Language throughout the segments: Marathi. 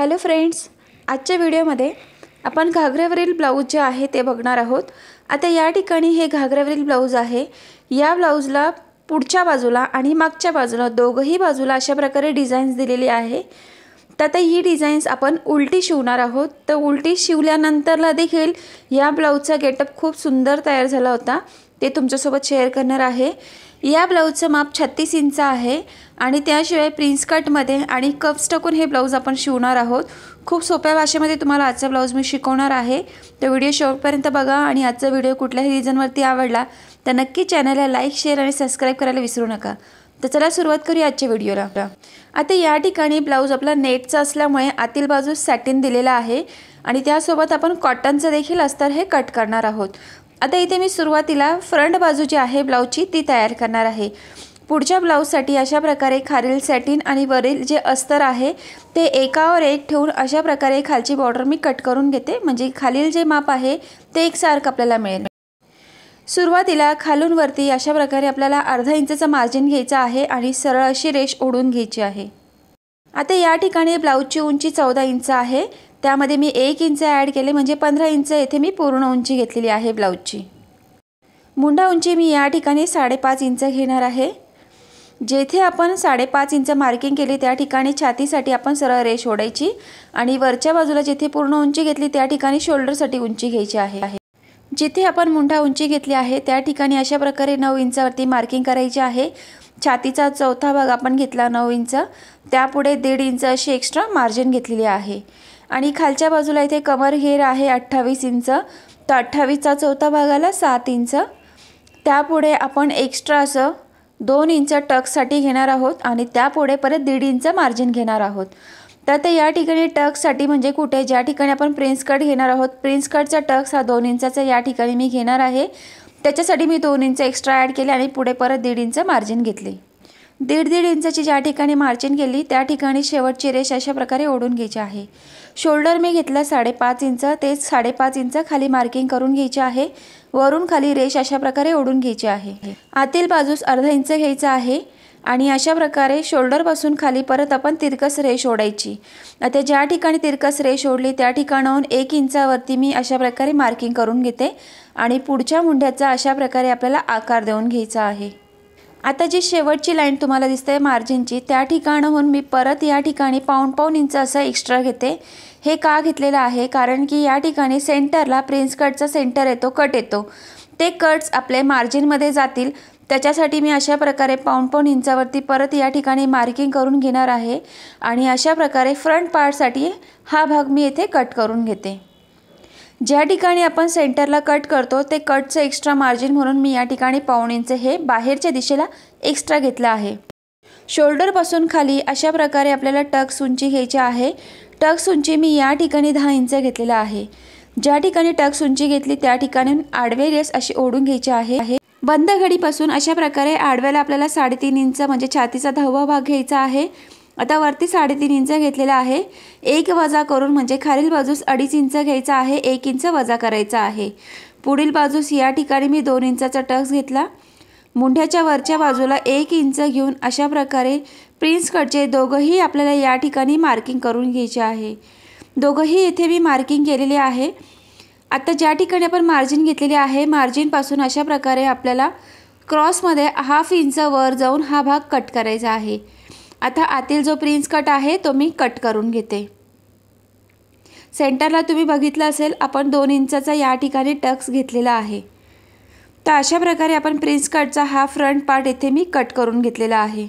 हॅलो फ्रेंड्स आजच्या व्हिडिओमध्ये आपण घागऱ्यावरील ब्लाऊज जे आहे ते बघणार आहोत आता या ठिकाणी हे घागऱ्यावरील ब्लाऊज आहे या ब्लाऊजला पुढच्या बाजूला आणि मागच्या बाजूला दोघंही बाजूला अशा प्रकारे डिझाईन्स दिलेली आहे तर आता ही डिझाईन्स आपण उलटी शिवणार आहोत तर उलटी शिवल्यानंतरला देखील या ब्लाऊजचा गेटअप खूप सुंदर तयार झाला होता ते तुमच्यासोबत शेअर करणार आहे या ब्लाऊजचं माप छत्तीस इंच आहे आणि त्याशिवाय प्रिन्स कटमध्ये आणि कप्स टाकून हे ब्लाऊज आपण शिवणार आहोत खूप सोप्या भाषेमध्ये तुम्हाला आजचा ब्लाऊज मी शिकवणार आहे तर व्हिडिओ शेवटपर्यंत बघा आणि आजचा व्हिडिओ कुठल्याही रिझनवरती आवडला तर नक्की चॅनलला लाईक शेअर आणि सबस्क्राईब करायला विसरू नका तर चला सुरुवात करूया आजच्या व्हिडिओला आता या ठिकाणी ब्लाऊज आपला नेटचा असल्यामुळे आतील बाजू सॅटिन दिलेला आहे आणि त्यासोबत आपण कॉटनचं देखील अस्तर हे कट करणार आहोत आता इथे मी सुरुवातीला फ्रंट बाजू जी आहे ब्लाऊजची ती तयार करणार आहे पुढच्या ब्लाऊजसाठी अशा प्रकारे खालील सॅटिन आणि वरील जे अस्तर आहे ते एकावर एक ठेवून अशा प्रकारे खालची बॉर्डर मी कट करून घेते म्हणजे खालील जे माप आहे ते एकसारखं आपल्याला मिळेल सुरुवातीला खालून वरती अशा प्रकारे आपल्याला अर्धा इंचचं मार्जिन घ्यायचं आहे आणि सरळ अशी रेष ओढून घ्यायची आहे आता या ठिकाणी ब्लाऊजची उंची चौदा इंच आहे त्यामध्ये मी एक इंच ॲड केले म्हणजे पंधरा इंच येथे मी पूर्ण उंची घेतलेली आहे ब्लाऊजची मुंडा उंची मी या ठिकाणी साडेपाच इंच घेणार आहे जेथे आपण साडेपाच इंच मार्किंग केली त्या ठिकाणी छातीसाठी आपण सरळ रेष ओढायची आणि वरच्या बाजूला जिथे पूर्ण उंची घेतली त्या ठिकाणी शोल्डरसाठी उंची घ्यायची आहे जिथे आपण मुंडा उंची घेतली आहे त्या ठिकाणी अशा प्रकारे नऊ इंचावरती मार्किंग करायची आहे छातीचा चौथा भाग आपण घेतला नऊ इंच त्यापुढे दीड इंच अशी एक्स्ट्रा मार्जिन घेतलेली आहे आणि खालच्या बाजूला इथे कमर घेर आहे अठ्ठावीस इंच तर अठ्ठावीसचा चौथा भागाला सात इंच त्यापुढे आपण एक्स्ट्रा असं दोन इंच टक्ससाठी घेणार आहोत आणि त्यापुढे परत दीड इंच मार्जिन घेणार आहोत तर ते या ठिकाणी टक्ससाठी म्हणजे कुठे ज्या ठिकाणी आपण प्रिन्स कट घेणार आहोत प्रिन्स कटचा टक्स हा दोन इंचाचा या ठिकाणी मी घेणार आहे त्याच्यासाठी मी दोन इंच एक्स्ट्रा ॲड केले आणि पुढे परत दीड इंच मार्जिन घेतले दीड दीड इंचाची ज्या ठिकाणी मार्जिन केली त्या ठिकाणी शेवटची रेष अशा प्रकारे ओढून घ्यायची आहे शोल्डर मी घेतला साडेपाच इंच तेच साडेपाच इंच खाली मार्किंग करून घ्यायचे आहे वरून खाली रेश अशा प्रकारे ओढून घ्यायची आहे आतील बाजूस अर्धा इंच घ्यायचा आहे आणि अशा प्रकारे शोल्डरपासून खाली परत आपण तिरकस रेश ओढायची आता ज्या ठिकाणी तिरकस रेश ओढली त्या ठिकाणाहून एक इंचावरती मी अशा प्रकारे मार्किंग करून घेते आणि पुढच्या मुंढ्याचा अशा प्रकारे आपल्याला आकार देऊन घ्यायचा आहे आता जी शेवटची लाईन तुम्हाला दिसते मार्जिनची त्या ठिकाणाहून मी परत या ठिकाणी पाऊण पाऊण इंच असं एक्स्ट्रा घेते हे का घेतलेलं आहे कारण की या ठिकाणी सेंटरला प्रिन्स कटचा सेंटर येतो कट येतो ते कट्स आपले मार्जिनमध्ये जातील त्याच्यासाठी मी अशा प्रकारे पाऊण पाऊण इंचावरती परत या ठिकाणी मार्किंग करून घेणार आहे आणि अशा प्रकारे फ्रंट पार्टसाठी हा भाग मी येथे कट करून घेते ज्या ठिकाणी आपण सेंटरला कट करतो ते कटचं एक्स्ट्रा मार्जिन म्हणून मी या ठिकाणी इंच हे बाहेरच्या दिशेला एक्स्ट्रा घेतलं आहे शोल्डरपासून खाली अशा प्रकारे आपल्याला टक्स उंची घ्यायची आहे टक्स उंची मी या ठिकाणी दहा इंच घेतलेला आहे ज्या ठिकाणी टक्स उंची घेतली त्या ठिकाणी आडवे रेस अशी ओढून घ्यायची आहे बंद घडीपासून अशा प्रकारे आडव्याला आपल्याला साडेतीन इंच म्हणजे छातीचा दहावा भाग घ्यायचा आहे आता वरती साडेतीन इंच घेतलेला आहे एक वजा करून म्हणजे खालील बाजूस अडीच इंच घ्यायचा आहे एक इंच वजा करायचा आहे पुढील बाजूस या ठिकाणी मी दोन इंचाचा टक्स घेतला मुंढ्याच्या वरच्या बाजूला एक इंच घेऊन अशा प्रकारे प्रिन्स कटचे दोघंही आपल्याला या ठिकाणी मार्किंग करून घ्यायचे आहे दोघंही इथे मी मार्किंग केलेले आहे आता ज्या ठिकाणी आपण मार्जिन घेतलेली आहे मार्जिनपासून अशा प्रकारे आपल्याला क्रॉसमध्ये हाफ इंच वर जाऊन हा भाग कट करायचा आहे आता आतील जो प्रिन्स कट आहे तो मी कट करून घेते सेंटरला तुम्ही बघितलं असेल आपण दोन इंचाचा या ठिकाणी टक्स घेतलेला आहे तर अशा प्रकारे आपण प्रिन्स कटचा हा फ्रंट पार्ट इथे मी कट करून घेतलेला आहे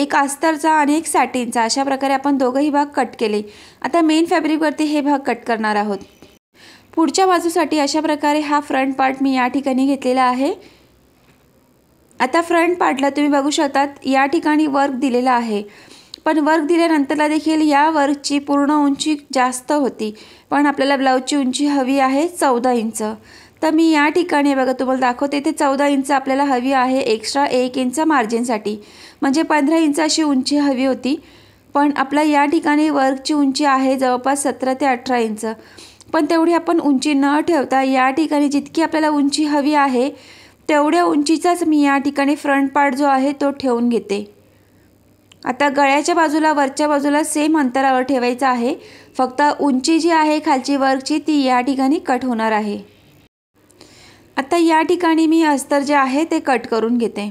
एक आस्तरचा आणि एक सॅटिनचा अशा प्रकारे आपण दोघंही भाग कट केले आता मेन फॅब्रिकवरती हे भाग कट करणार आहोत पुढच्या बाजूसाठी अशा प्रकारे हा फ्रंट पार्ट मी या ठिकाणी घेतलेला आहे आता फ्रंट पार्टला तुम्ही बघू शकतात या ठिकाणी वर्क दिलेला आहे पण वर्क दिल्यानंतरला देखील या वर्कची पूर्ण उंची जास्त होती पण आपल्याला ब्लाऊजची उंची हवी आहे चौदा इंच तर मी या ठिकाणी बघा तुम्हाला दाखवते ते चौदा इंच आपल्याला हवी आहे एक्स्ट्रा एक इंच मार्जिनसाठी म्हणजे पंधरा इंच अशी उंची हवी होती पण आपल्या या ठिकाणी वर्कची उंची आहे जवळपास सतरा ते अठरा इंच पण तेवढी आपण उंची न ठेवता या ठिकाणी जितकी आपल्याला उंची हवी आहे तेवढ्या उंचीचाच मी या ठिकाणी फ्रंट पार्ट जो आहे तो ठेवून घेते आता गळ्याच्या बाजूला वरच्या बाजूला सेम अंतरावर ठेवायचं आहे फक्त उंची जी आहे खालची वर्कची ती या ठिकाणी कट होणार आहे आता या ठिकाणी मी अस्तर जे आहे ते कट करून घेते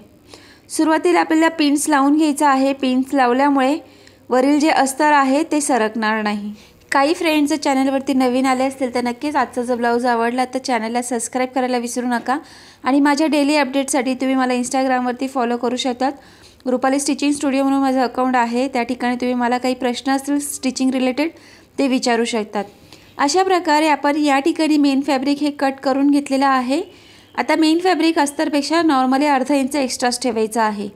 सुरुवातीला आपल्याला पिन्स लावून घ्यायचं आहे पिन्स लावल्यामुळे वरील जे अस्तर आहे ते सरकणार नाही काही फ्रेंड्स चॅनलवरती नवीन आले असतील तर नक्कीच आजचा जो ब्लाऊज आवडला तर चॅनलला सबस्क्राईब करायला विसरू नका आणि माझ्या डेली अपडेटसाठी तुम्ही मला इंस्टाग्रामवरती फॉलो करू शकतात रुपाली स्टिचिंग स्टुडिओ म्हणून माझं अकाउंट आहे त्या ठिकाणी तुम्ही मला काही प्रश्न असतील स्टिचिंग रिलेटेड ते विचारू शकतात अशा प्रकारे आपण या ठिकाणी मेन फॅब्रिक हे कट करून घेतलेलं आहे आता मेन फॅब्रिक अस्तरपेक्षा नॉर्मली अर्धा इंच एक्स्ट्रास ठेवायचा आहे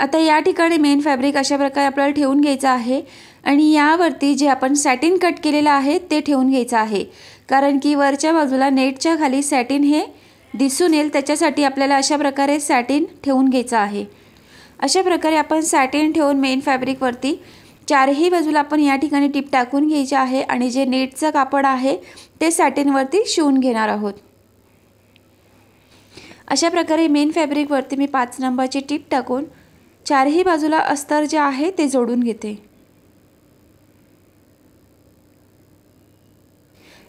आता या ठिकाणी मेन फॅब्रिक अशा प्रकारे आपल्याला ठेवून घ्यायचं आहे आणि यावरती जे आपण सॅटिन कट केलेलं आहे ते ठेवून घ्यायचं आहे कारण की वरच्या बाजूला नेटच्या खाली सॅटिन हे दिसून येईल त्याच्यासाठी आपल्याला अशा प्रकारे सॅटिन ठेवून घ्यायचं आहे अशा प्रकारे आपण सॅटिन ठेवून मेन फॅब्रिकवरती चारही बाजूला आपण या ठिकाणी टिप टाकून घ्यायची आहे आणि जे नेटचं कापड आहे ते सॅटिनवरती शिवून घेणार आहोत अशा प्रकारे मेन फॅब्रिकवरती मी पाच नंबरची टिप टाकून चारही बाजूला अस्तर जे आहे ते जोडून घेते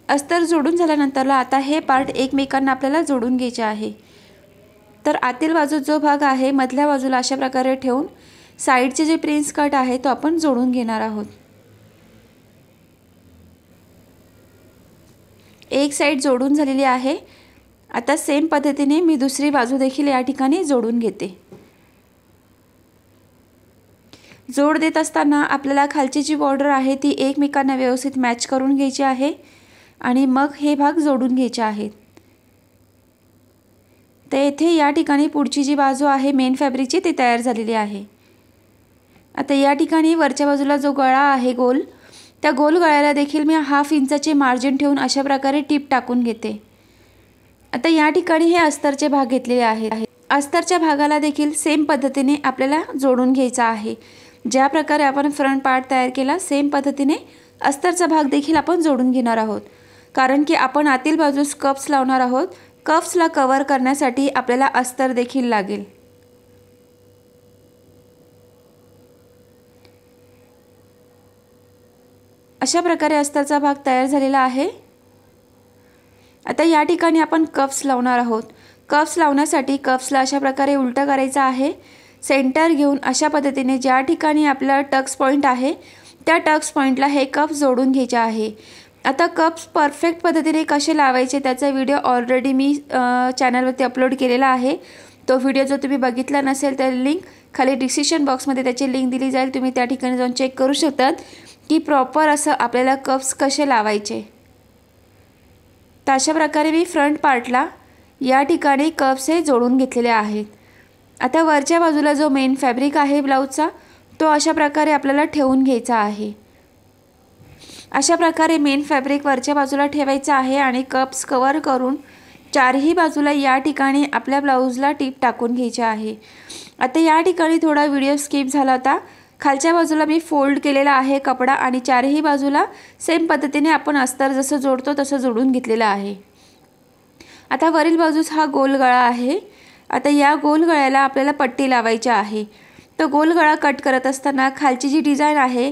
अस्तर जोडून झाल्यानंतरला आता हे पार्ट एकमेकांना आपल्याला जोडून घ्यायचे आहे तर आतील बाजू जो भाग आहे मधल्या बाजूला अशा प्रकारे ठेवून साईडचे जे प्रिन्स कट आहे तो आपण जोडून घेणार आहोत एक साईड जोडून झालेली आहे आता सेम पद्धतीने मी दुसरी बाजू देखील या ठिकाणी जोडून घेते जोड देत असताना आपल्याला खालची जी बॉर्डर आहे ती एकमेकांना व्यवस्थित मॅच करून घ्यायची आहे आणि मग हे भाग जोडून घ्यायचे आहेत तर येथे या ठिकाणी पुढची जी बाजू आहे मेन फॅब्रिकची ती तयार झालेली आहे आता या ठिकाणी वरच्या बाजूला जो गळा आहे गोल त्या गोल गळ्याला देखील मी हाफ इंचाचे मार्जिन ठेवून अशा प्रकारे टीप टाकून घेते आता या ठिकाणी हे अस्तरचे भाग घेतलेले आहेत अस्तरच्या भागाला देखील सेम पद्धतीने आपल्याला जोडून घ्यायचा आहे ज्या प्रकारे आपण फ्रंट पार्ट तयार केला सेम पद्धतीने अस्तरचा भाग देखील आपण जोडून घेणार आहोत कारण की आपण आतील बाजूस कप्स लावणार आहोत कप्सला कवर करण्यासाठी आपल्याला अस्तर देखील लागेल अशा प्रकारे अस्तरचा भाग तयार झालेला आहे आता या ठिकाणी आपण कप्स लावणार आहोत कप्स लावण्यासाठी कप्सला अशा प्रकारे उलटं करायचं आहे सेंटर घेऊन अशा पद्धतीने ज्या ठिकाणी आपला टक्स पॉईंट आहे त्या टक्स पॉईंटला हे कप जोडून घ्यायचे आहे आता कप्स परफेक्ट पद्धतीने कसे लावायचे त्याचा व्हिडिओ ऑलरेडी मी चॅनलवरती अपलोड केलेला आहे तो व्हिडिओ जर तुम्ही बघितला नसेल तर लिंक खाली डिस्क्रिप्शन बॉक्समध्ये त्याची लिंक दिली जाईल तुम्ही त्या ठिकाणी जाऊन चेक करू शकतात की प्रॉपर असं आपल्याला कप्स कसे लावायचे तर अशा प्रकारे मी फ्रंट पार्टला या ठिकाणी कप्स हे जोडून घेतलेले आहेत आता वरच्या बाजूला जो मेन फॅब्रिक आहे ब्लाऊजचा तो अशा प्रकारे आपल्याला ठेवून घ्यायचा आहे अशा प्रकारे मेन फॅब्रिक वरच्या बाजूला ठेवायचं आहे आणि कप्स कवर करून चारही बाजूला या ठिकाणी आपल्या ब्लाऊजला टीप टाकून घ्यायची आहे आता या ठिकाणी थोडा व्हिडिओ स्किप झाला होता खालच्या बाजूला मी फोल्ड केलेला आहे कपडा आणि चारही बाजूला सेम पद्धतीने आपण अस्तर जसं जोडतो तसं जोडून घेतलेलं आहे आता वरील बाजूस हा गोल गळा आहे आता या गोल गळ्याला आपल्याला पट्टी लावायची आहे तो गोल गळा कट करत असताना खालची जी डिझाईन आहे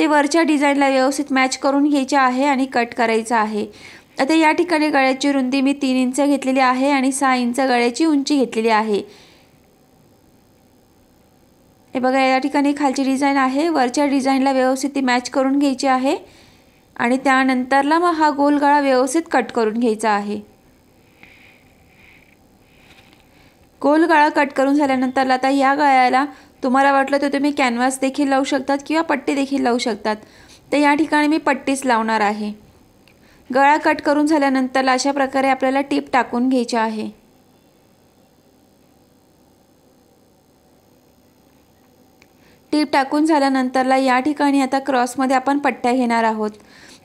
ते वरच्या डिझाईनला व्यवस्थित मॅच करून घ्यायचे आहे आणि कट करायचं आहे आता या ठिकाणी गळ्याची रुंदी मी तीन इंच घेतलेली आहे आणि सहा इंच गळ्याची उंची घेतलेली आहे हे बघा या ठिकाणी खालची डिझाईन आहे वरच्या डिझाईनला व्यवस्थित ती मॅच करून घ्यायची आहे आणि त्यानंतरला मग हा गोल गळा व्यवस्थित कट करून घ्यायचा आहे गोल गळा कट करून झाल्यानंतरला आता या गळ्याला तुम्हाला वाटलं तर तुम्ही कॅनव्हास देखील लावू शकतात किंवा पट्टी देखील लावू शकतात तर या ठिकाणी मी पट्टीच लावणार आहे गळा कट करून झाल्यानंतर अशा प्रकारे आपल्याला टीप टाकून घ्यायची आहे टीप टाकून झाल्यानंतरला या ठिकाणी आता क्रॉसमध्ये आपण पट्ट्या घेणार आहोत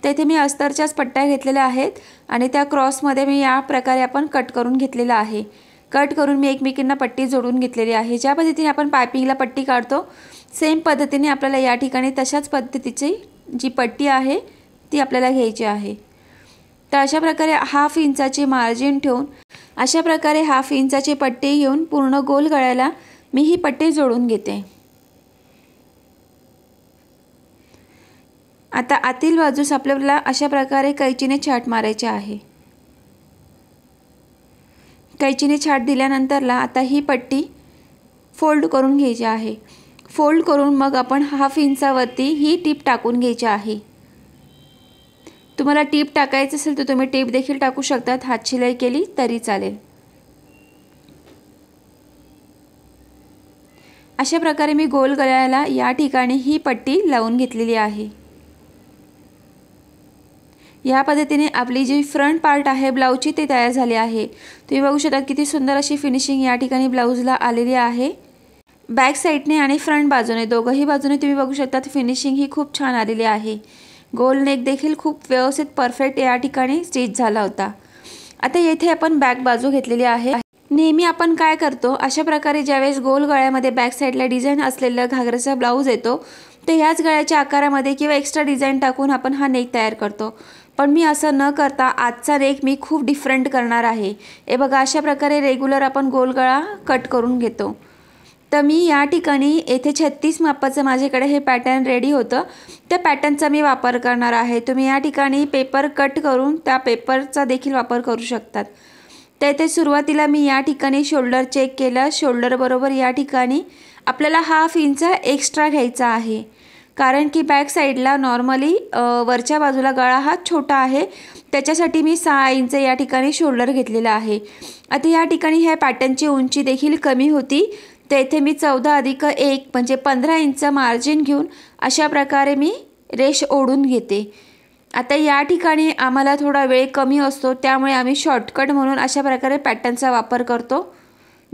तेथे मी अस्तरच्याच पट्ट्या घेतलेल्या आहेत आणि त्या क्रॉसमध्ये मी या प्रकारे आपण कट करून घेतलेला आहे कट करून मी एकमेकींना पट्टी जोडून घेतलेली आहे ज्या पद्धतीने आपण पायपिंगला पट्टी काढतो सेम पद्धतीने आपल्याला या ठिकाणी तशाच पद्धतीची जी पट्टी आहे ती आपल्याला घ्यायची आहे तर अशा प्रकारे हाफ इंचाची मार्जिन ठेवून अशा प्रकारे हाफ इंचाची पट्टी घेऊन पूर्ण गोल गळ्याला मी ही पट्टी जोडून घेते आता आतील बाजूस आपल्याला अशा प्रकारे कैचीने छाट मारायचे आहे कैचीने छाट दिल्यानंतरला आता ही पट्टी फोल्ड करून घ्यायची आहे फोल्ड करून मग आपण हाफ इंचावरती ही टीप टाकून घ्यायची आहे तुम्हाला टीप टाकायचं असेल तर तुम्ही टीप देखील टाकू शकतात हात शिलाई केली तरी चालेल अशा प्रकारे मी गोल गळ्याला या ठिकाणी ही पट्टी लावून घेतलेली आहे या पद्धतीने आपली जी फ्रंट पार्ट आहे ब्लाऊजची ती तयार झाली आहे तुम्ही बघू शकता किती सुंदर अशी फिनिशिंग या ठिकाणी ब्लाऊजला आलेली आहे बॅक साईडने आणि फ्रंट बाजूने दोघंही बाजूने तुम्ही बघू शकता फिनिशिंग ही खूप छान आलेली आहे गोल नेक देखील खूप व्यवस्थित परफेक्ट या ठिकाणी स्टिच झाला होता आता येथे आपण बॅक बाजू घेतलेली आहे नेहमी आपण काय करतो अशा प्रकारे ज्यावेळेस गोल गळ्यामध्ये बॅक साईडला डिझाईन असलेलं घागराचा ब्लाऊज येतो तर ह्याच गळ्याच्या आकारामध्ये किंवा एक्स्ट्रा डिझाईन टाकून आपण हा नेक तयार करतो पण मी असं न करता आजचा रेख मी खूप डिफरंट करणार आहे हे बघा अशा प्रकारे रेग्युलर आपण गोलगळा कट करून घेतो तर मी या ठिकाणी येथे छत्तीस मापाचं माझ्याकडे हे पॅटर्न रेडी होतं त्या पॅटर्नचा मी वापर करणार आहे तुम्ही या ठिकाणी पेपर कट करून त्या पेपरचा देखील वापर करू शकतात तर येथे सुरुवातीला मी या ठिकाणी शोल्डर चेक केलं शोल्डरबरोबर या ठिकाणी आपल्याला हाफ इंच एक्स्ट्रा घ्यायचा आहे कारण की बॅक साईडला नॉर्मली वरच्या बाजूला गळा हा छोटा आहे त्याच्यासाठी मी सहा इंच या ठिकाणी शोल्डर घेतलेला आहे आता या ठिकाणी ह्या पॅटर्नची उंची देखील कमी होती तर इथे मी चौदा अधिक एक म्हणजे पंधरा इंच मार्जिन घेऊन अशा प्रकारे मी रेश ओढून घेते आता या ठिकाणी आम्हाला थोडा वेळ कमी असतो त्यामुळे आम्ही शॉर्टकट म्हणून अशा प्रकारे पॅटर्नचा वापर करतो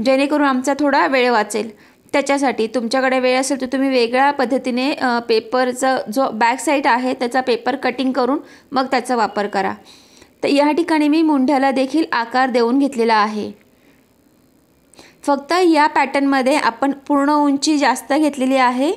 जेणेकरून आमचा थोडा वेळ वाचेल त्याच्यासाठी तुमच्याकडे वेळ असेल तर तुम्ही वेगळ्या पद्धतीने पेपरचा जो बॅक साईड आहे त्याचा पेपर कटिंग करून मग त्याचा वापर करा तर या ठिकाणी मी मुंढ्याला देखील आकार देऊन घेतलेला आहे फक्त या पॅटर्नमध्ये आपण पूर्ण उंची जास्त घेतलेली आहे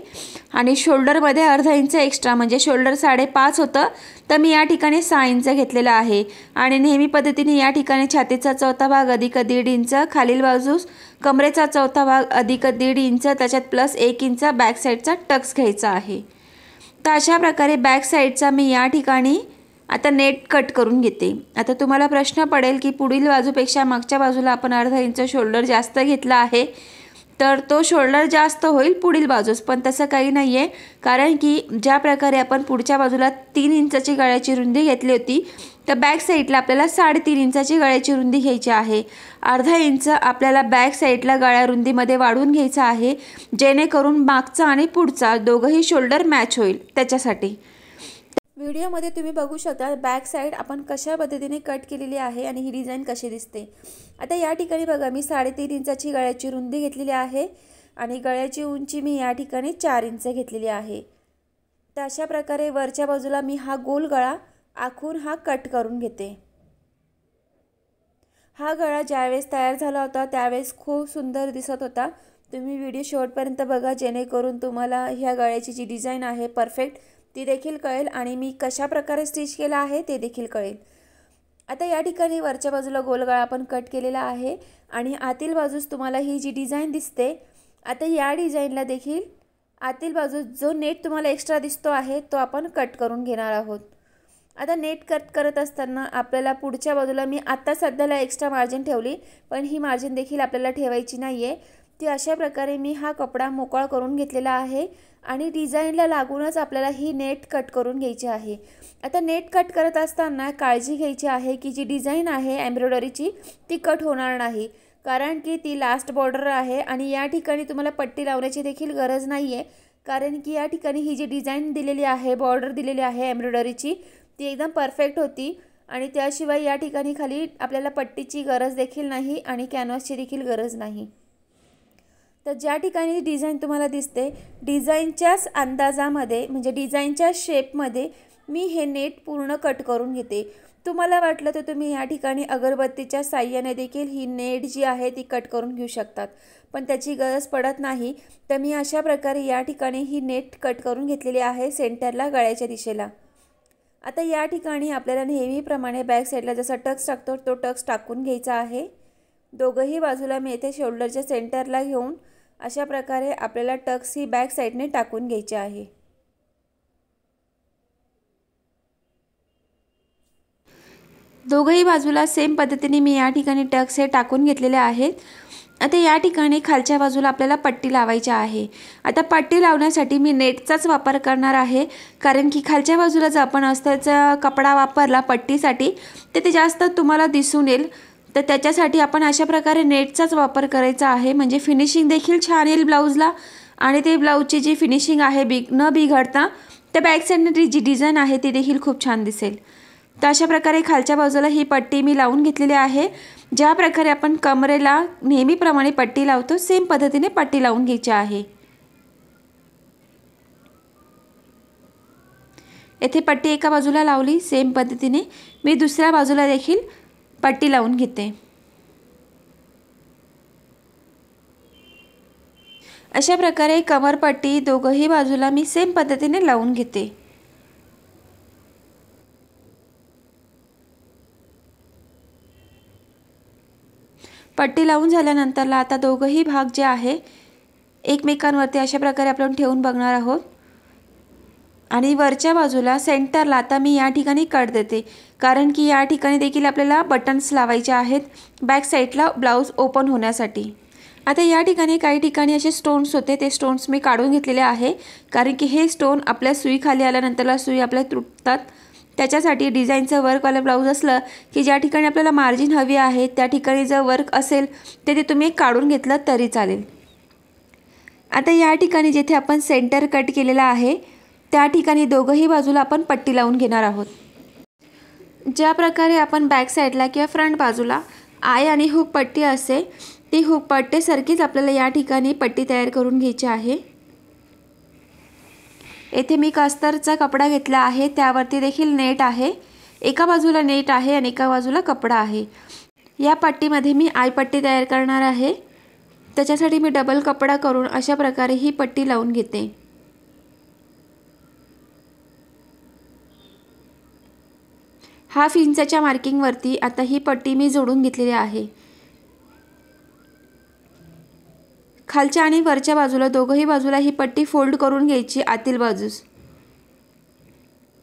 आणि शोल्डरमध्ये अर्धा इंच एक्स्ट्रा म्हणजे शोल्डर साडेपाच होतं तर मी या ठिकाणी सहा इंच घेतलेलं आहे आणि नेहमी पद्धतीने या ठिकाणी छातीचा चौथा भाग अधिक दीड इंच खालील बाजूस कमरेचा चौथा भाग अधिक दीड इंच त्याच्यात प्लस एक इंच बॅक साईडचा टक्स घ्यायचा आहे तर अशा प्रकारे बॅक साईडचा मी या ठिकाणी आता नेट कट करून घेते आता तुम्हाला प्रश्न पडेल की पुढील बाजूपेक्षा मागच्या बाजूला आपण अर्धा इंच शोल्डर जास्त घेतला आहे तर तो शोल्डर जास्त होईल पुढील बाजूस पण तसं काही नाही आहे कारण की ज्या प्रकारे आपण पुढच्या बाजूला तीन इंचाची गळ्याची रुंदी घेतली होती तर बॅक साईडला आपल्याला साडेतीन इंचाची गळ्याची रुंदी घ्यायची आहे अर्धा इंच आपल्याला बॅक साईडला गळ्या रुंदीमध्ये वाढून घ्यायचं आहे जेणेकरून मागचा आणि पुढचा दोघंही शोल्डर मॅच होईल त्याच्यासाठी व्हिडिओमध्ये तुम्ही बघू शकता बॅक साईड आपण कशा पद्धतीने कट केलेली आहे आणि ही डिझाईन कशी दिसते आता या ठिकाणी बघा मी साडेतीन इंचाची गळ्याची रुंदी घेतलेली आहे आणि गळ्याची उंची मी या ठिकाणी चार इंच घेतलेली आहे तर अशा प्रकारे वरच्या बाजूला मी हा गोल गळा आखून हा कट करून घेते हा गळा ज्यावेळेस तयार झाला होता त्यावेळेस खूप सुंदर दिसत होता तुम्ही व्हिडिओ शेवटपर्यंत बघा जेणेकरून तुम्हाला ह्या गळ्याची जी डिझाईन आहे परफेक्ट ती देखील कळेल आणि मी कशा प्रकारे स्टिच केला आहे ते देखील कळेल आता या ठिकाणी वरच्या बाजूला गोलगळा आपण कट केलेला आहे आणि आतील बाजूस तुम्हाला ही जी डिझाईन दिसते आता या डिझाईनला देखील आतील बाजूस जो नेट तुम्हाला एक्स्ट्रा दिसतो आहे तो आपण कट करून घेणार आहोत आता नेट कट करत असताना आपल्याला पुढच्या बाजूला मी आत्ता सध्याला एक्स्ट्रा मार्जिन ठेवली पण ही मार्जिन देखील आपल्याला ठेवायची नाही आहे ती अशा प्रकारे मी हा कपडा मोकळा करून घेतलेला आहे आणि डिझाईनला लागूनच आपल्याला ही नेट कट करून घ्यायची आहे आता नेट कट करत असताना काळजी घ्यायची आहे की जी डिझाईन आहे एम्ब्रॉयडरीची ती कट होणार नाही कारण की ती लास्ट बॉर्डर आहे आणि या ठिकाणी तुम्हाला पट्टी लावण्याची देखील गरज नाही आहे कारण की या ठिकाणी ही जी डिझाईन दिलेली आहे बॉर्डर दिलेली आहे एम्ब्रॉयडरीची ती एकदम परफेक्ट होती आणि त्याशिवाय या ठिकाणी खाली आपल्याला पट्टीची गरज देखील नाही आणि कॅनव्हासची देखील गरज नाही तर ज्या ठिकाणी डिझाईन तुम्हाला दिसते डिझाईनच्याच अंदाजामध्ये म्हणजे डिझाईनच्या शेपमध्ये मी हे नेट पूर्ण कट करून घेते तुम्हाला वाटलं तर तुम्ही या ठिकाणी अगरबत्तीच्या साह्याने देखील ही नेट जी आहे ती कट करून घेऊ शकतात पण त्याची गरज पडत नाही तर मी अशा प्रकारे या ठिकाणी ही नेट कट करून घेतलेली आहे सेंटरला गळ्याच्या दिशेला आता या ठिकाणी आपल्याला नेहमीप्रमाणे बॅक साईडला जसा टक्स टाकतो तो टक्स टाकून घ्यायचा आहे दोघंही बाजूला मी येथे शोल्डरच्या सेंटरला घेऊन अशा प्रकारे आपल्याला टक्स ही बॅक साईडने टाकून घ्यायची आहे दोघंही बाजूला सेम पद्धतीने मी या ठिकाणी टक्स हे टाकून घेतलेले आहेत आता या ठिकाणी खालच्या बाजूला आपल्याला पट्टी लावायची आहे आता पट्टी लावण्यासाठी मी नेटचाच वापर करणार आहे कारण की खालच्या बाजूला जर आपण असताचा कपडा वापरला पट्टीसाठी तर ते, ते जास्त तुम्हाला दिसून येईल तर त्याच्यासाठी आपण अशा प्रकारे नेटचाच वापर करायचा आहे म्हणजे फिनिशिंग देखील छान येईल ब्लाऊजला आणि ते ब्लाऊजची जी फिनिशिंग आहे बिग न बिघडता तर बॅक साईडने जी डिझाईन आहे ती देखील खूप छान दिसेल तर अशा प्रकारे खालच्या बाजूला ही पट्टी मी लावून घेतलेली आहे ज्या प्रकारे आपण कमरेला नेहमीप्रमाणे पट्टी लावतो सेम पद्धतीने पट्टी लावून घ्यायची आहे येथे पट्टी एका बाजूला लावली सेम पद्धतीने मी दुसऱ्या बाजूला देखील पट्टी लावून घेते अशा प्रकारे कमरपट्टी दोघंही बाजूला मी सेम पद्धतीने लावून घेते पट्टी लावून झाल्यानंतरला आता दोघंही भाग जे आहे एकमेकांवरती अशा प्रकारे आपण ठेवून बघणार आहोत आणि वरच्या बाजूला सेंटरला आता मी या ठिकाणी कट देते कारण की या ठिकाणी देखील आपल्याला बटन्स लावायचे आहेत बॅक साईडला ब्लाऊज ओपन होण्यासाठी आता या ठिकाणी काही ठिकाणी असे स्टोन्स होते ते स्टोन्स मी काढून घेतलेले आहे कारण की हे स्टोन आपल्या सुई खाली आल्यानंतरला सुई आपल्या तुटतात त्याच्यासाठी डिझाईनचं वर्कवालं ब्लाऊज असलं की ज्या ठिकाणी आपल्याला मार्जिन हवी आहे त्या ठिकाणी जर वर्क असेल ते ते तुम्ही काढून घेतलं तरी चालेल आता या ठिकाणी जेथे आपण सेंटर कट केलेला आहे त्या ठिकाणी दोघंही बाजूला आपण पट्टी लावून घेणार आहोत ज्या प्रकारे आपण बॅक साईडला किंवा फ्रंट बाजूला आय आणि हुक पट्टी असे ती हुक पट्टेसारखीच आपल्याला या ठिकाणी पट्टी तयार करून घ्यायची आहे येथे मी कास्तरचा कपडा घेतला आहे त्यावरती देखील नेट आहे एका बाजूला नेट आहे आणि एका बाजूला कपडा आहे या पट्टीमध्ये मी आय पट्टी तयार करणार आहे त्याच्यासाठी मी डबल कपडा करून अशा प्रकारे ही पट्टी लावून घेते हाफ इंचाच्या मार्किंगवरती आता ही पट्टी मी जोडून घेतलेली आहे खालच्या आणि वरच्या बाजूला दोघंही बाजूला ही पट्टी फोल्ड करून घ्यायची आतील बाजूस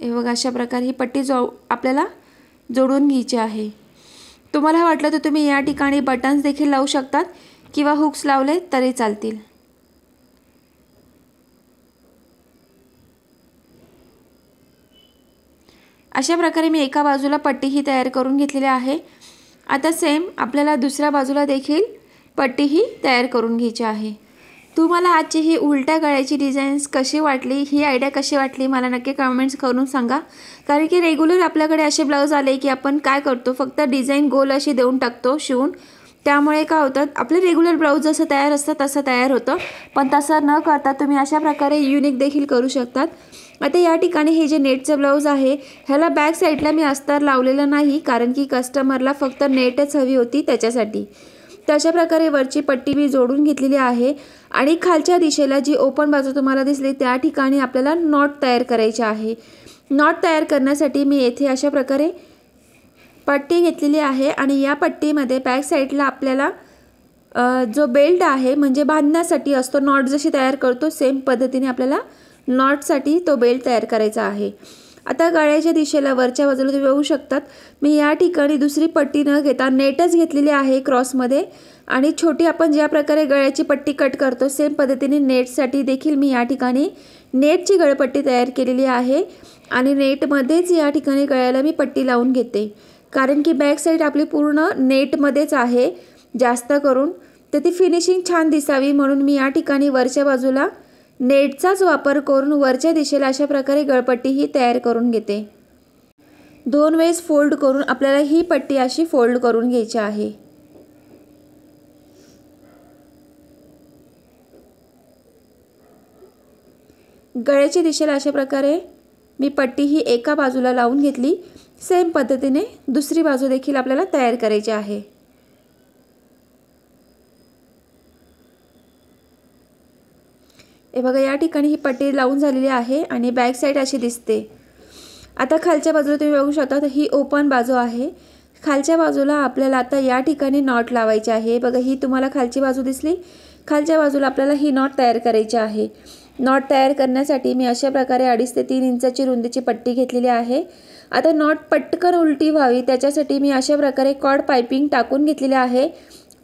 हे बघा अशा प्रकारे ही पट्टी जो आपल्याला जोडून घ्यायची आहे तुम्हाला वाटलं तर तुम्ही या ठिकाणी बटन्स देखील लावू शकतात किंवा हुक्स लावले तरी चालतील अशा प्रकारे मी एका बाजूला पट्टी ही तयार करून घेतलेली आहे आता सेम आपल्याला दुसऱ्या बाजूला देखील पट्टी ही तयार करून घ्यायची आहे तुम्हाला आजची ही उलट्या गळ्याची डिझाईन्स कशी वाटली ही आयडिया कशी वाटली मला नक्की कमेंट्स करून सांगा कारण की रेग्युलर आपल्याकडे असे ब्लाऊज आले की आपण काय करतो फक्त डिझाईन गोल अशी देऊन टाकतो शिवून त्यामुळे काय होतं आपले रेग्युलर ब्लाऊज जसं तयार असतं तसं तयार होतं पण तसं न करता तुम्ही अशा प्रकारे युनिक देखील करू शकतात आता या ठिकाणी हे जे नेटचं ब्लाऊज आहे ह्याला बॅक साईडला मी अस्तर लावलेलं नाही कारण की कस्टमरला फक्त नेटच हवी होती त्याच्यासाठी तशा प्रकारे वरची पट्टी मी जोडून घेतलेली आहे आणि खालच्या दिशेला जी ओपन बाजू तुम्हाला दिसली त्या ठिकाणी आपल्याला नॉट तयार करायचे आहे नॉट तयार करण्यासाठी मी येथे अशा प्रकारे पट्टी घेतलेली आहे आणि या पट्टीमध्ये बॅक साईडला आपल्याला जो बेल्ट आहे म्हणजे बांधण्यासाठी असतो नॉट जशी तयार करतो सेम पद्धतीने आपल्याला नॉटसाठी तो बेल्ट तयार करायचा आहे आता गळ्याच्या दिशेला वरच्या बाजूला तुम्ही बघू शकतात मी या ठिकाणी दुसरी पट्टी न घेता नेटच घेतलेली आहे क्रॉसमध्ये आणि छोटी आपण ज्या प्रकारे गळ्याची पट्टी कट करतो सेम पद्धतीने नेटसाठी देखील मी या ठिकाणी नेटची गळपट्टी तयार केलेली आहे आणि नेटमध्येच या ठिकाणी गळ्याला मी पट्टी लावून घेते कारण की बॅक साईड आपली पूर्ण नेटमध्येच आहे जास्त करून तर ती फिनिशिंग छान दिसावी म्हणून मी या ठिकाणी वरच्या बाजूला नेटचाच वापर करून वरच्या दिशेला अशा प्रकारे गळपट्टी ही तयार करून घेते दोन वेळेस फोल्ड करून आपल्याला ही पट्टी अशी फोल्ड करून घ्यायची आहे गळ्याच्या दिशेला अशा प्रकारे मी पट्टी ही एका बाजूला लावून घेतली सेम पद्धतीने दुसरी बाजू देखील आपल्याला तयार करायची आहे हे बघा या ठिकाणी ही पट्टी लावून झालेली आहे आणि बॅक साईड अशी दिसते आता खालच्या बाजूला तुम्ही बघू शकता ही ओपन बाजू आहे खालच्या बाजूला आपल्याला आता या ठिकाणी नॉट लावायची आहे बघा ही तुम्हाला खालची बाजू दिसली खालच्या बाजूला आपल्याला ही नॉट तयार करायची आहे नॉट तयार करण्यासाठी मी अशा प्रकारे अडीच ते तीन इंचाची रुंदीची पट्टी घेतलेली आहे आता नॉट पटकन उलटी व्हावी त्याच्यासाठी मी अशा प्रकारे कॉड पायपिंग टाकून घेतलेली आहे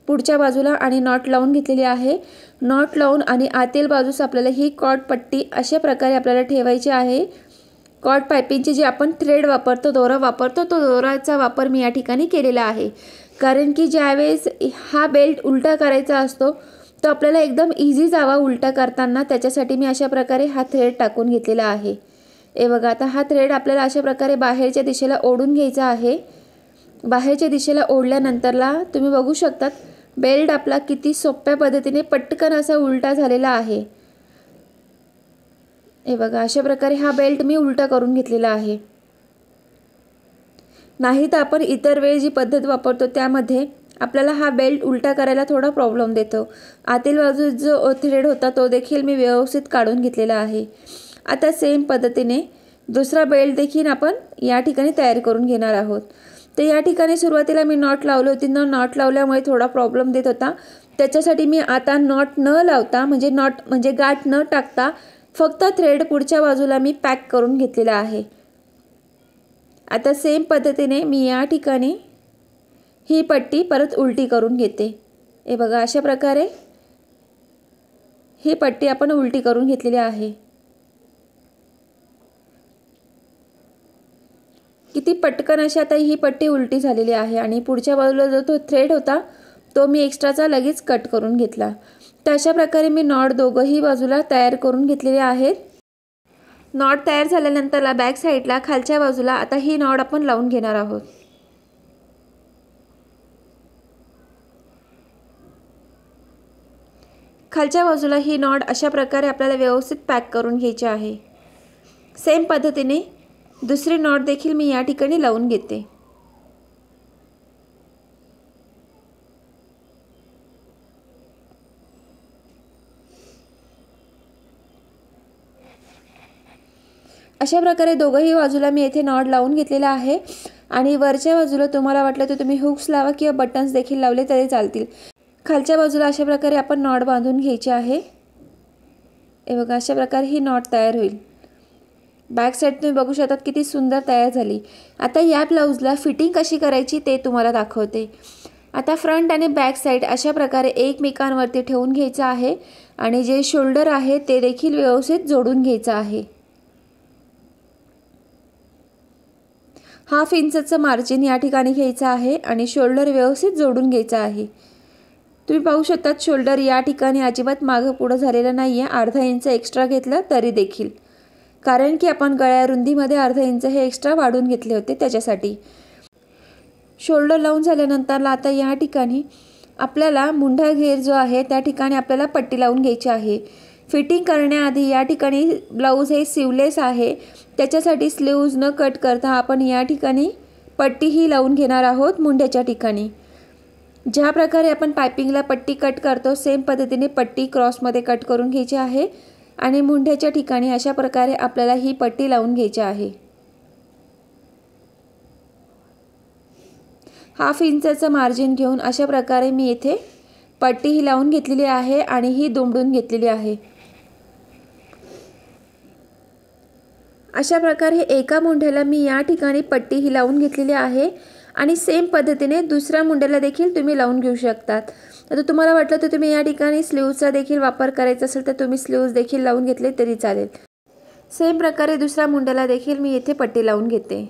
पुढच्या बाजूला आणि नॉट लावून घेतलेली आहे नॉट लावून आणि आतील बाजूस आपल्याला ही कॉट पट्टी अशा प्रकारे आपल्याला ठेवायची आहे कॉट पायपिंगची जी आपण थ्रेड वापरतो दोरा वापरतो तो दोराचा वापर मी या ठिकाणी केलेला आहे कारण की ज्यावेळेस हा बेल्ट उलटा करायचा असतो तो आपल्याला एकदम इझी जावा उलटा करताना त्याच्यासाठी मी अशा प्रकारे हा थ्रेड टाकून घेतलेला आहे ए बघा आता हा थ्रेड आपल्याला अशा प्रकारे बाहेरच्या दिशेला ओढून घ्यायचा आहे बाहेरच्या दिशेला ओढल्यानंतरला तुम्ही बघू शकतात बेल्ट आपला किती सोप्या पद्धतीने पटकन असा उलटा झालेला आहे हे बघा अशा प्रकारे हा बेल्ट मी उलटा करून घेतलेला आहे नाही तर आपण इतर वेळ जी पद्धत वापरतो त्यामध्ये आपल्याला हा बेल्ट उलटा करायला थोडा प्रॉब्लेम देतो आतील बाजू जो थ्रेड होता तो देखील मी व्यवस्थित काढून घेतलेला आहे आता सेम पद्धतीने दुसरा बेल्ट देखील आपण या ठिकाणी तयार करून घेणार आहोत तर या ठिकाणी सुरुवातीला मी नॉट लावली होती न नॉट लावल्यामुळे थोडा प्रॉब्लेम देत होता त्याच्यासाठी मी आता नॉट न लावता म्हणजे नॉट म्हणजे गाठ न टाकता फक्त थ्रेड पुढच्या बाजूला मी पॅक करून घेतलेला आहे आता सेम पद्धतीने मी या ठिकाणी ही पट्टी परत उलटी करून घेते हे बघा अशा प्रकारे ही पट्टी आपण उलटी करून घेतलेली आहे किती पटकन अशी आता ही पट्टी उलटी झालेली आहे आणि पुढच्या बाजूला जो तो थ्रेड होता तो मी एक्स्ट्राचा लगेच कट करून घेतला तर अशा प्रकारे मी नॉट दोघंही बाजूला तयार करून घेतलेले आहेत नॉट तयार झाल्यानंतरला बॅक साईडला खालच्या बाजूला आता ही नॉट आपण लावून घेणार आहोत खालच्या बाजूला ही नॉट अशा प्रकारे आपल्याला व्यवस्थित पॅक करून घ्यायची आहे सेम पद्धतीने दुसरे नॉट देखील मी या ठिकाणी लावून घेते अशा प्रकारे दोघंही बाजूला मी येथे नॉट लावून घेतलेला आहे आणि वरच्या बाजूला तुम्हाला वाटलं तर तुम्ही हुक्स लावा किंवा बटन्स देखील लावले तरी चालतील खालच्या बाजूला अशा प्रकारे आपण नॉट बांधून घ्यायचे आहे हे बघा अशा प्रकारे ही नॉट तयार होईल बॅक साईड तुम्ही बघू शकतात किती सुंदर तयार झाली आता या ब्लाऊजला फिटिंग कशी करायची ते तुम्हाला दाखवते आता फ्रंट आणि बॅक साईड अशा प्रकारे एकमेकांवरती ठेवून घ्यायचं आहे आणि जे शोल्डर आहे ते देखील व्यवस्थित जोडून घ्यायचं आहे हाफ इंचचं मार्जिन या ठिकाणी घ्यायचं आहे आणि शोल्डर व्यवस्थित जोडून घ्यायचं आहे तुम्ही पाहू शकतात शोल्डर या ठिकाणी अजिबात मागं पुढं झालेलं नाही आहे अर्धा इंच एक्स्ट्रा घेतलं तरी देखील कारण की आपण गळ्या रुंदीमध्ये अर्धा इंच हे एक्स्ट्रा वाढून घेतले होते त्याच्यासाठी शोल्डर लावून झाल्यानंतरला आता या ठिकाणी आपल्याला मुंढा घेर जो आहे त्या ठिकाणी आपल्याला पट्टी लावून घ्यायची आहे फिटिंग करण्याआधी या ठिकाणी ब्लाऊज हे सिवलेस आहे त्याच्यासाठी स्लीव्ज न कट करता आपण या ठिकाणी पट्टीही लावून घेणार आहोत मुंढ्याच्या ठिकाणी ज्या प्रकारे आपण पायपिंगला पट्टी कट करतो सेम पद्धतीने पट्टी क्रॉसमध्ये कट करून घ्यायची आहे आणि मुंढ्याच्या ठिकाणी अशा प्रकारे आपल्याला ही पट्टी लावून घ्यायची आहे हाफ इंचाचं मार्जिन घेऊन अशा प्रकारे मी इथे पट्टी ही लावून घेतलेली आहे आणि ही दुमडून घेतलेली आहे अशा प्रकारे एका मुंढ्याला मी या ठिकाणी पट्टी ही लावून घेतलेली आहे आणि सेम पद्धतीने दुसऱ्या मुंड्याला देखील तुम्ही लावून घेऊ शकतात आता तुम्हाला वाटलं तर तुम्ही या ठिकाणी स्लीवचा देखील वापर करायचा असेल तर तुम्ही स्लीव्ज देखील लावून घेतले तरी चालेल सेम प्रकारे दुसऱ्या मुंड्याला देखील मी येथे पट्टी लावून घेते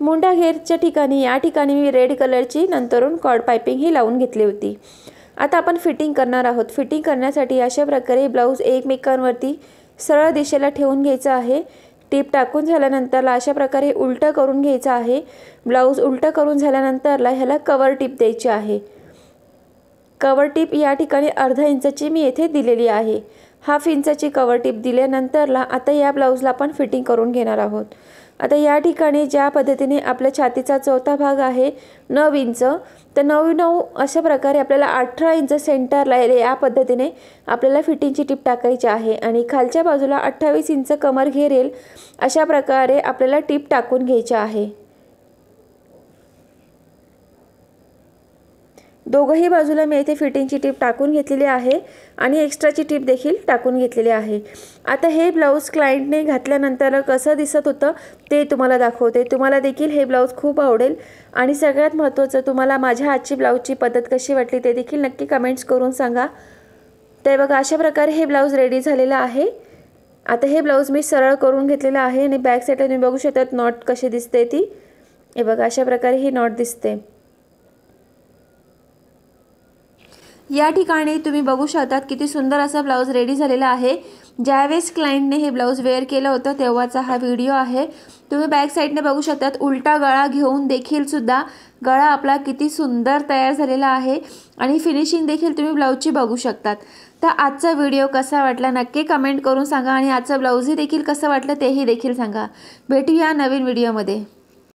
मुंडा घेरच्या ठिकाणी या ठिकाणी मी रेड कलरची नंतरून कॉड पायपिंग ही लावून घेतली होती आता आपण फिटिंग करणार आहोत फिटिंग करण्यासाठी अशा प्रकारे ब्लाऊज एकमेकांवरती सरळ दिशेला ठेवून घ्यायचं आहे टीप टाकून झाल्यानंतरला अशा प्रकारे उलटं करून घ्यायचं आहे ब्लाऊज उलटं करून झाल्यानंतरला ह्याला कवर टीप द्यायची आहे कवर टीप या ठिकाणी अर्धा इंचाची मी येथे दिलेली आहे हाफ इंचाची कवर टीप दिल्यानंतरला आता या ब्लाऊजला आपण फिटिंग करून घेणार आहोत आता या ठिकाणी ज्या पद्धतीने आपल्या छातीचा चौथा भाग आहे नऊ इंच तर नऊ नऊ अशा प्रकारे आपल्याला अठरा इंच सेंटर सेंटरला या पद्धतीने आपल्याला फिटिंगची टीप टाकायची आहे आणि खालच्या बाजूला अठ्ठावीस इंच कमर घेरेल अशा प्रकारे आपल्याला टीप टाकून घ्यायची आहे दोघंही बाजूला मी इथे फिटिंगची टीप टाकून घेतलेली आहे आणि एक्स्ट्राची टीप देखील टाकून घेतलेली आहे आता हे ब्लाऊज क्लायंटने घातल्यानंतर कसं दिसत होतं ते तुम्हाला दाखवते तुम्हाला देखील हे ब्लाऊज खूप आवडेल आणि सगळ्यात महत्त्वाचं तुम्हाला माझ्या आजची ब्लाऊजची पद्धत कशी वाटली ते देखील नक्की कमेंट्स करून सांगा तर बघा अशा प्रकारे हे ब्लाऊज रेडी झालेलं आहे आता हे ब्लाऊज मी सरळ करून घेतलेलं आहे आणि बॅक साईडला तुम्ही बघू शकतात नॉट कशी दिसते ती हे बघा अशा प्रकारे ही नॉट दिसते या ठिकाणी तुम्ही बघू शकतात किती सुंदर असा ब्लाऊज रेडी झालेला आहे ज्यावेळेस क्लायंटने हे ब्लाऊज वेअर केलं होतं तेव्हाचा हा व्हिडिओ आहे तुम्ही बॅक साईडने बघू शकतात उलटा गळा घेऊन देखील सुद्धा गळा आपला किती सुंदर तयार झालेला आहे आणि फिनिशिंग देखील तुम्ही ब्लाऊजची बघू शकतात तर आजचा व्हिडिओ कसा वाटला नक्की कमेंट करून सांगा आणि आजचा ब्लाऊजही देखील कसं वाटलं तेही देखील सांगा भेटूया नवीन व्हिडिओमध्ये